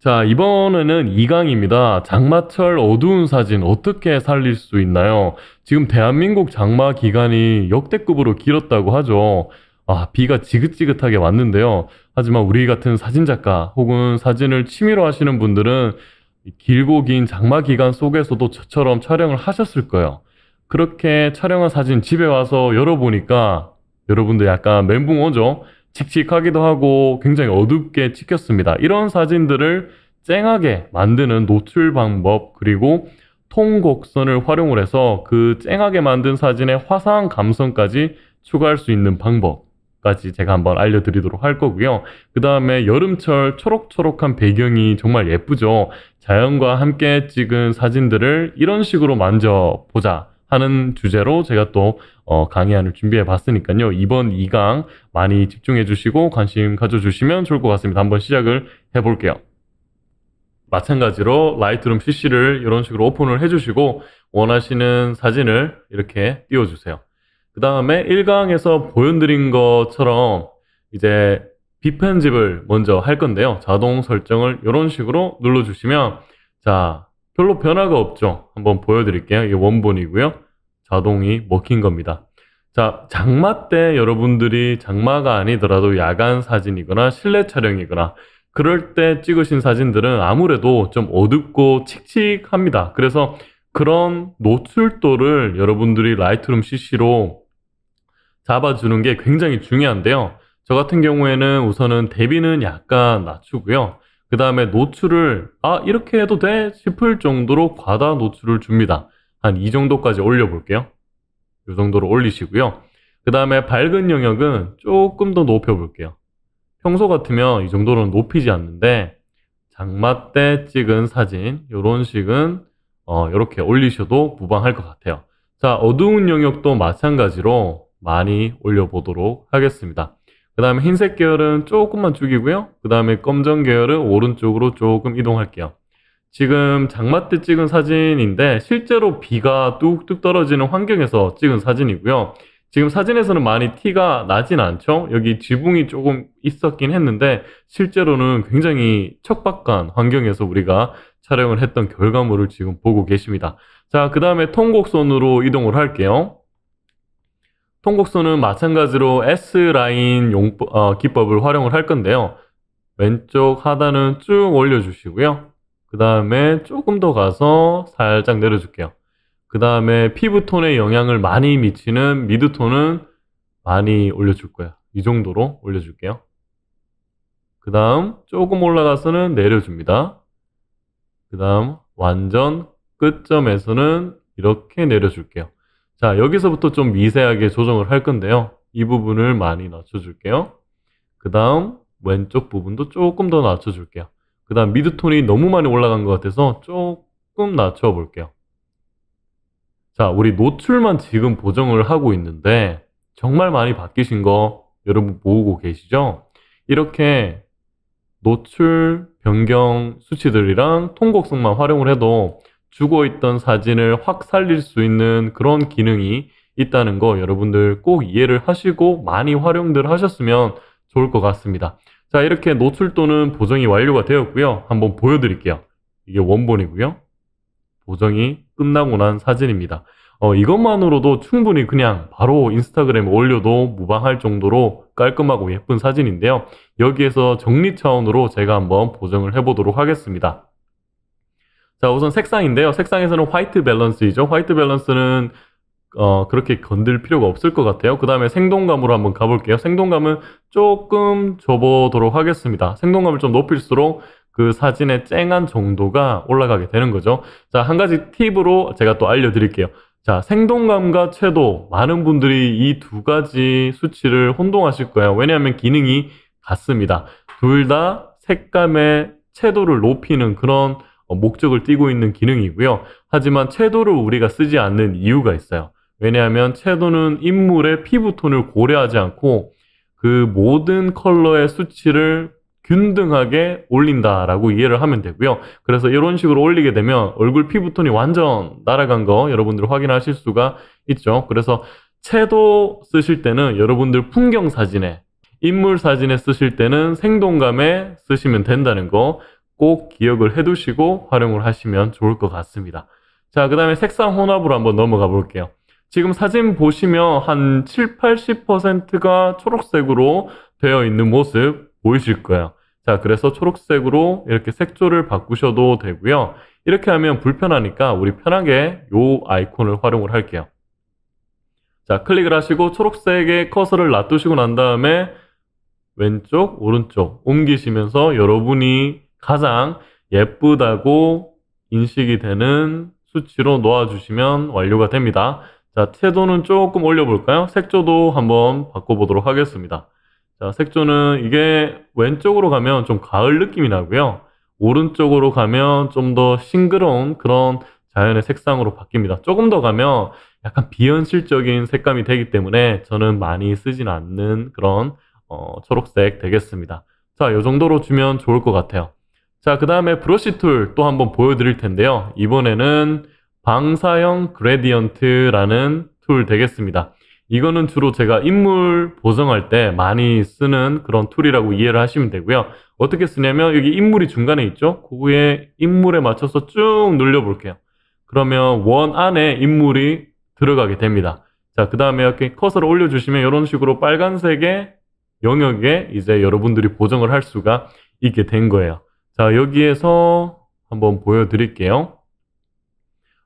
자, 이번에는 2강입니다 장마철 어두운 사진 어떻게 살릴 수 있나요? 지금 대한민국 장마 기간이 역대급으로 길었다고 하죠. 아, 비가 지긋지긋하게 왔는데요. 하지만 우리 같은 사진작가 혹은 사진을 취미로 하시는 분들은 길고 긴 장마 기간 속에서도 저처럼 촬영을 하셨을 거예요. 그렇게 촬영한 사진 집에 와서 열어보니까 여러분도 약간 멘붕 오죠? 칙칙하기도 하고 굉장히 어둡게 찍혔습니다. 이런 사진들을 쨍하게 만드는 노출 방법 그리고 통곡선을 활용을 해서 그 쨍하게 만든 사진의 화사한 감성까지 추가할 수 있는 방법까지 제가 한번 알려드리도록 할 거고요. 그 다음에 여름철 초록초록한 배경이 정말 예쁘죠. 자연과 함께 찍은 사진들을 이런 식으로 만져보자. 하는 주제로 제가 또 어, 강의안을 준비해 봤으니까요. 이번 2강 많이 집중해 주시고 관심 가져주시면 좋을 것 같습니다. 한번 시작을 해 볼게요. 마찬가지로 라이트룸 c c 를 이런 식으로 오픈을 해주시고 원하시는 사진을 이렇게 띄워주세요. 그 다음에 1강에서 보여드린 것처럼 이제 빗 편집을 먼저 할 건데요. 자동 설정을 이런 식으로 눌러주시면 자 별로 변화가 없죠. 한번 보여드릴게요. 이게 원본이고요. 자동이 먹힌 겁니다. 자, 장마 때 여러분들이 장마가 아니더라도 야간 사진이거나 실내 촬영이거나 그럴 때 찍으신 사진들은 아무래도 좀 어둡고 칙칙합니다. 그래서 그런 노출도를 여러분들이 라이트룸 CC로 잡아주는 게 굉장히 중요한데요. 저 같은 경우에는 우선은 대비는 약간 낮추고요. 그 다음에 노출을 아 이렇게 해도 돼 싶을 정도로 과다 노출을 줍니다. 한 이 정도까지 올려볼게요. 이 정도로 올리시고요. 그 다음에 밝은 영역은 조금 더 높여볼게요. 평소 같으면 이 정도로는 높이지 않는데 장마 때 찍은 사진 이런 식은 어, 이렇게 올리셔도 무방할 것 같아요. 자 어두운 영역도 마찬가지로 많이 올려보도록 하겠습니다. 그 다음에 흰색 계열은 조금만 죽이고요. 그 다음에 검정 계열은 오른쪽으로 조금 이동할게요. 지금 장마 때 찍은 사진인데 실제로 비가 뚝뚝 떨어지는 환경에서 찍은 사진이고요. 지금 사진에서는 많이 티가 나진 않죠? 여기 지붕이 조금 있었긴 했는데 실제로는 굉장히 척박한 환경에서 우리가 촬영을 했던 결과물을 지금 보고 계십니다. 자, 그 다음에 통곡선으로 이동을 할게요. 통곡선은 마찬가지로 S라인 용법, 어, 기법을 활용을 할 건데요. 왼쪽 하단은 쭉 올려주시고요. 그 다음에 조금 더 가서 살짝 내려줄게요. 그 다음에 피부톤에 영향을 많이 미치는 미드톤은 많이 올려줄 거야. 이 정도로 올려줄게요. 그 다음 조금 올라가서는 내려줍니다. 그 다음 완전 끝점에서는 이렇게 내려줄게요. 자, 여기서부터 좀 미세하게 조정을 할 건데요. 이 부분을 많이 낮춰줄게요. 그 다음 왼쪽 부분도 조금 더 낮춰줄게요. 그 다음 미드톤이 너무 많이 올라간 것 같아서 조금 낮춰볼게요. 자, 우리 노출만 지금 보정을 하고 있는데 정말 많이 바뀌신 거 여러분 보고 계시죠? 이렇게 노출, 변경 수치들이랑 통곡성만 활용을 해도 죽어 있던 사진을 확 살릴 수 있는 그런 기능이 있다는 거 여러분들 꼭 이해를 하시고 많이 활용들 하셨으면 좋을 것 같습니다. 자 이렇게 노출 또는 보정이 완료가 되었고요. 한번 보여드릴게요. 이게 원본이고요. 보정이 끝나고 난 사진입니다. 어, 이것만으로도 충분히 그냥 바로 인스타그램에 올려도 무방할 정도로 깔끔하고 예쁜 사진인데요. 여기에서 정리 차원으로 제가 한번 보정을 해보도록 하겠습니다. 자, 우선 색상인데요. 색상에서는 화이트 밸런스이죠. 화이트 밸런스는 어, 그렇게 건들 필요가 없을 것 같아요. 그 다음에 생동감으로 한번 가볼게요. 생동감은 조금 줘보도록 하겠습니다. 생동감을 좀 높일수록 그 사진의 쨍한 정도가 올라가게 되는 거죠. 자, 한 가지 팁으로 제가 또 알려드릴게요. 자, 생동감과 채도 많은 분들이 이 두 가지 수치를 혼동하실 거예요. 왜냐하면 기능이 같습니다. 둘 다 색감의 채도를 높이는 그런 어, 목적을 띠고 있는 기능이고요. 하지만 채도를 우리가 쓰지 않는 이유가 있어요. 왜냐하면 채도는 인물의 피부톤을 고려하지 않고 그 모든 컬러의 수치를 균등하게 올린다라고 이해를 하면 되고요. 그래서 이런 식으로 올리게 되면 얼굴 피부톤이 완전 날아간 거 여러분들 확인하실 수가 있죠. 그래서 채도 쓰실 때는 여러분들 풍경 사진에 인물 사진에 쓰실 때는 생동감에 쓰시면 된다는 거꼭 기억을 해두시고 활용을 하시면 좋을 것 같습니다. 자, 그 다음에 색상 혼합으로 한번 넘어가 볼게요. 지금 사진 보시면 한 7, 80%가 초록색으로 되어 있는 모습 보이실 거예요. 자, 그래서 초록색으로 이렇게 색조를 바꾸셔도 되고요. 이렇게 하면 불편하니까 우리 편하게 이 아이콘을 활용을 할게요. 자, 클릭을 하시고 초록색의 커서를 놔두시고 난 다음에 왼쪽, 오른쪽 옮기시면서 여러분이 가장 예쁘다고 인식이 되는 수치로 놓아주시면 완료가 됩니다. 자, 채도는 조금 올려볼까요? 색조도 한번 바꿔보도록 하겠습니다. 자, 색조는 이게 왼쪽으로 가면 좀 가을 느낌이 나고요. 오른쪽으로 가면 좀 더 싱그러운 그런 자연의 색상으로 바뀝니다. 조금 더 가면 약간 비현실적인 색감이 되기 때문에 저는 많이 쓰진 않는 그런 어, 초록색 되겠습니다. 자, 이 정도로 주면 좋을 것 같아요. 자, 그 다음에 브러쉬 툴 또 한번 보여드릴 텐데요. 이번에는 방사형 그레디언트라는 툴 되겠습니다. 이거는 주로 제가 인물 보정할 때 많이 쓰는 그런 툴이라고 이해를 하시면 되고요. 어떻게 쓰냐면 여기 인물이 중간에 있죠? 그거에 인물에 맞춰서 쭉눌려볼게요 그러면 원 안에 인물이 들어가게 됩니다. 자, 그 다음에 이렇게 커서를 올려주시면 이런 식으로 빨간색의 영역에 이제 여러분들이 보정을 할 수가 있게 된 거예요. 자, 여기에서 한번 보여드릴게요.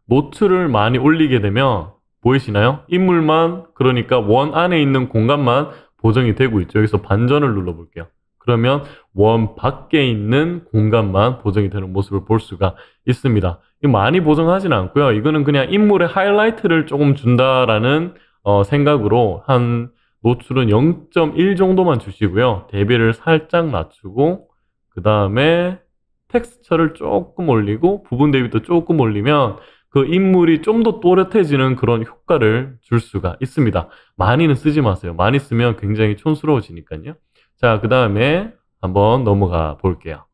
노트를 많이 올리게 되면 보이시나요? 인물만 그러니까 원 안에 있는 공간만 보정이 되고 있죠. 여기서 반전을 눌러볼게요. 그러면 원 밖에 있는 공간만 보정이 되는 모습을 볼 수가 있습니다. 많이 보정하지는 않고요. 이거는 그냥 인물의 하이라이트를 조금 준다라는 어, 생각으로 한 노출은 0.1 정도만 주시고요. 대비를 살짝 낮추고 그 다음에 텍스처를 조금 올리고 부분 대비도 조금 올리면 그 인물이 좀 더 또렷해지는 그런 효과를 줄 수가 있습니다. 많이는 쓰지 마세요. 많이 쓰면 굉장히 촌스러워지니까요. 자, 그 다음에 한번 넘어가 볼게요.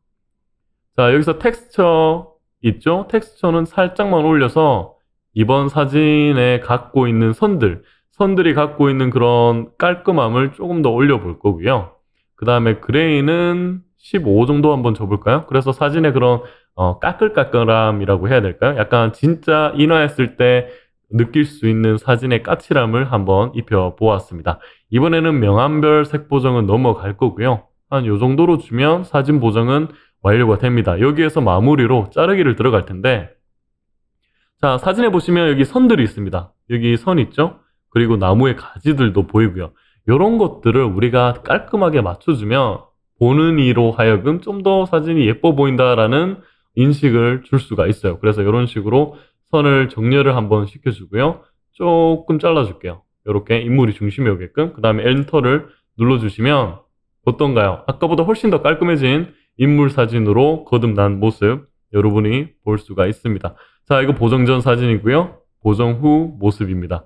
자, 여기서 텍스처 있죠? 텍스처는 살짝만 올려서 이번 사진에 갖고 있는 선들, 선들이 갖고 있는 그런 깔끔함을 조금 더 올려볼 거고요. 그 다음에 그레이는 15 정도 한번 줘볼까요? 그래서 사진의 그런 어, 까끌까끌함이라고 해야 될까요? 약간 진짜 인화했을 때 느낄 수 있는 사진의 까칠함을 한번 입혀보았습니다. 이번에는 명암별 색 보정은 넘어갈 거고요. 한 요 정도로 주면 사진 보정은 완료가 됩니다. 여기에서 마무리로 자르기를 들어갈 텐데 자 사진에 보시면 여기 선들이 있습니다. 여기 선 있죠? 그리고 나무의 가지들도 보이고요. 이런 것들을 우리가 깔끔하게 맞춰주면 보는 이로 하여금 좀 더 사진이 예뻐 보인다라는 인식을 줄 수가 있어요. 그래서 이런 식으로 선을 정렬을 한번 시켜주고요. 조금 잘라줄게요. 이렇게 인물이 중심에 오게끔 그 다음에 엔터를 눌러주시면 어떤가요? 아까보다 훨씬 더 깔끔해진 인물 사진으로 거듭난 모습 여러분이 볼 수가 있습니다. 자, 이거 보정 전 사진이고요. 보정 후 모습입니다.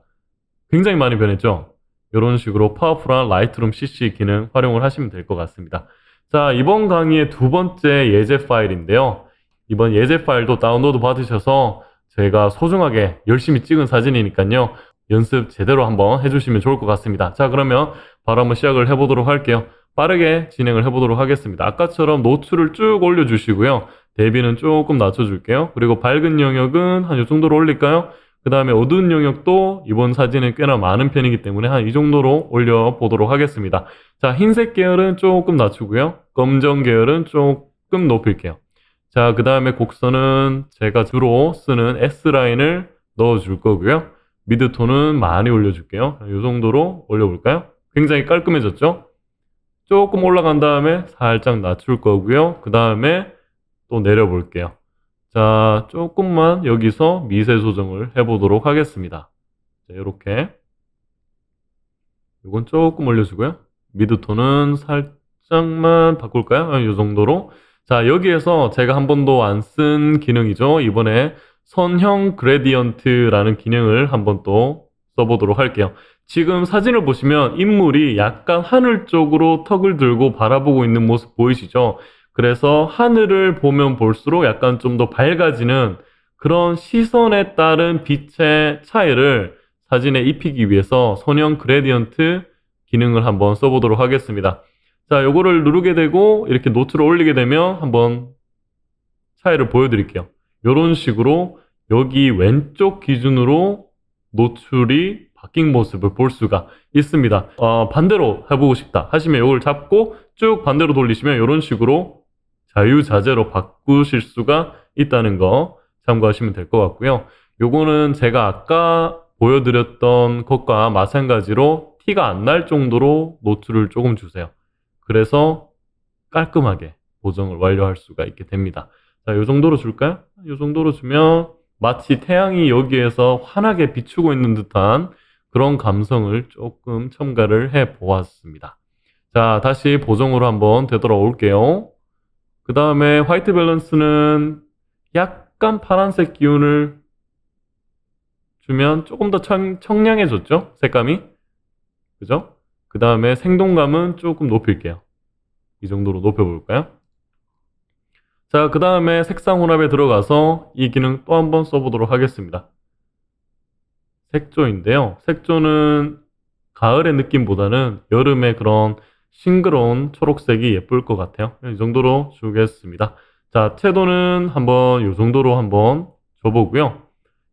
굉장히 많이 변했죠? 이런 식으로 파워풀한 라이트룸 CC 기능 활용을 하시면 될 것 같습니다. 자, 이번 강의의 두 번째 예제 파일인데요. 이번 예제 파일도 다운로드 받으셔서 제가 소중하게 열심히 찍은 사진이니까요. 연습 제대로 한번 해주시면 좋을 것 같습니다. 자, 그러면 바로 한번 시작을 해보도록 할게요. 빠르게 진행을 해보도록 하겠습니다. 아까처럼 노출을 쭉 올려주시고요. 대비는 조금 낮춰줄게요. 그리고 밝은 영역은 한 이 정도로 올릴까요? 그 다음에 어두운 영역도 이번 사진은 꽤나 많은 편이기 때문에 한 이 정도로 올려보도록 하겠습니다. 자, 흰색 계열은 조금 낮추고요. 검정 계열은 조금 높일게요. 자, 그 다음에 곡선은 제가 주로 쓰는 S라인을 넣어줄 거고요. 미드톤은 많이 올려줄게요. 이 정도로 올려볼까요? 굉장히 깔끔해졌죠? 조금 올라간 다음에 살짝 낮출 거고요. 그 다음에 또 내려볼게요. 자, 조금만 여기서 미세 조정을 해보도록 하겠습니다. 자, 이렇게 이건 조금 올려주고요. 미드톤은 살 살짝만 바꿀까요? 이 아, 정도로. 자, 여기에서 제가 한 번도 안 쓴 기능이죠. 이번에 선형 그레디언트라는 기능을 한 번 또 써보도록 할게요. 지금 사진을 보시면 인물이 약간 하늘 쪽으로 턱을 들고 바라보고 있는 모습 보이시죠? 그래서 하늘을 보면 볼수록 약간 좀 더 밝아지는 그런 시선에 따른 빛의 차이를 사진에 입히기 위해서 선형 그레디언트 기능을 한번 써보도록 하겠습니다. 자, 요거를 누르게 되고 이렇게 노트를 올리게 되면 한번 차이를 보여드릴게요. 요런 식으로 여기 왼쪽 기준으로 노출이 바뀐 모습을 볼 수가 있습니다. 어, 반대로 해보고 싶다 하시면 이걸 잡고 쭉 반대로 돌리시면 이런 식으로 자유자재로 바꾸실 수가 있다는 거 참고하시면 될 것 같고요. 요거는 제가 아까 보여드렸던 것과 마찬가지로 티가 안 날 정도로 노출을 조금 주세요. 그래서 깔끔하게 보정을 완료할 수가 있게 됩니다. 자, 요 정도로 줄까요? 이 정도로 주면 마치 태양이 여기에서 환하게 비추고 있는 듯한 그런 감성을 조금 첨가를 해 보았습니다. 자, 다시 보정으로 한번 되돌아올게요. 그 다음에 화이트 밸런스는 약간 파란색 기운을 주면 조금 더 청, 청량해졌죠? 색감이. 그죠? 그 다음에 생동감은 조금 높일게요. 이 정도로 높여볼까요? 자, 그 다음에 색상 혼합에 들어가서 이 기능 또 한 번 써보도록 하겠습니다. 색조인데요. 색조는 가을의 느낌보다는 여름의 그런 싱그러운 초록색이 예쁠 것 같아요. 이 정도로 주겠습니다. 자, 채도는 한번 이 정도로 한번 줘보고요.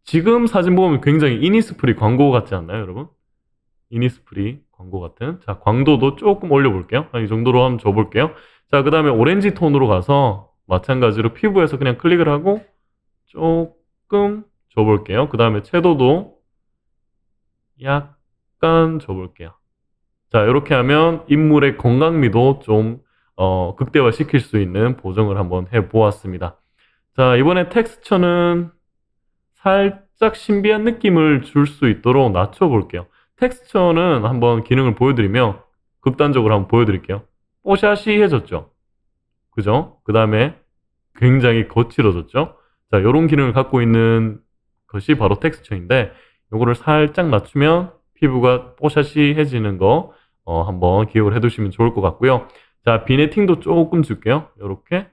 지금 사진 보면 굉장히 이니스프리 광고 같지 않나요, 여러분? 이니스프리 광고 같은. 자, 광도도 조금 올려볼게요. 아, 이 정도로 한번 줘볼게요. 자, 그 다음에 오렌지 톤으로 가서 마찬가지로 피부에서 그냥 클릭을 하고 조금 줘볼게요. 그 다음에 채도도 약간 줘볼게요. 자, 이렇게 하면 인물의 건강미도 좀 어, 극대화시킬 수 있는 보정을 한번 해보았습니다. 자, 이번에 텍스처는 살짝 신비한 느낌을 줄 수 있도록 낮춰볼게요. 텍스처는 한번 기능을 보여드리며 극단적으로 한번 보여드릴게요. 뽀샤시해졌죠. 그죠? 그 다음에 굉장히 거칠어졌죠. 자, 요런 기능을 갖고 있는 것이 바로 텍스처인데 요거를 살짝 낮추면 피부가 뽀샤시해지는 거 어, 한번 기억을 해두시면 좋을 것 같고요. 자, 비네팅도 조금 줄게요. 요렇게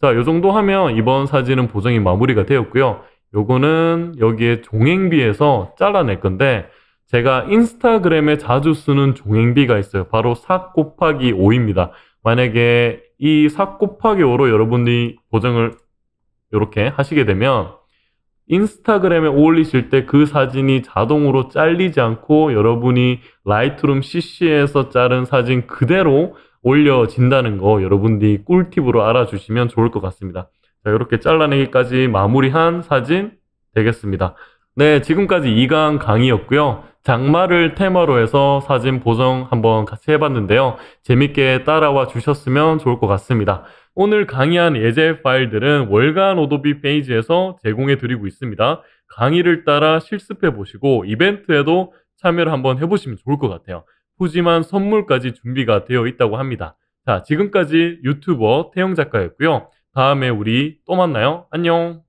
자, 요 정도 하면 이번 사진은 보정이 마무리가 되었고요. 요거는 여기에 종횡비에서 잘라낼 건데 제가 인스타그램에 자주 쓰는 종행비가 있어요. 바로 4 곱하기 5입니다. 만약에 이 4 곱하기 5로 여러분이 보정을 이렇게 하시게 되면 인스타그램에 올리실 때 그 사진이 자동으로 잘리지 않고 여러분이 라이트룸 CC에서 자른 사진 그대로 올려진다는 거 여러분들이 꿀팁으로 알아주시면 좋을 것 같습니다. 자, 이렇게 잘라내기까지 마무리한 사진 되겠습니다. 네, 지금까지 2강 강의였고요. 장마를 테마로 해서 사진 보정 한번 같이 해봤는데요. 재밌게 따라와 주셨으면 좋을 것 같습니다. 오늘 강의한 예제 파일들은 월간 오도비 페이지에서 제공해 드리고 있습니다. 강의를 따라 실습해 보시고 이벤트에도 참여를 한번 해보시면 좋을 것 같아요. 푸짐한 선물까지 준비가 되어 있다고 합니다. 자, 지금까지 유튜버 태영 작가였고요. 다음에 우리 또 만나요. 안녕!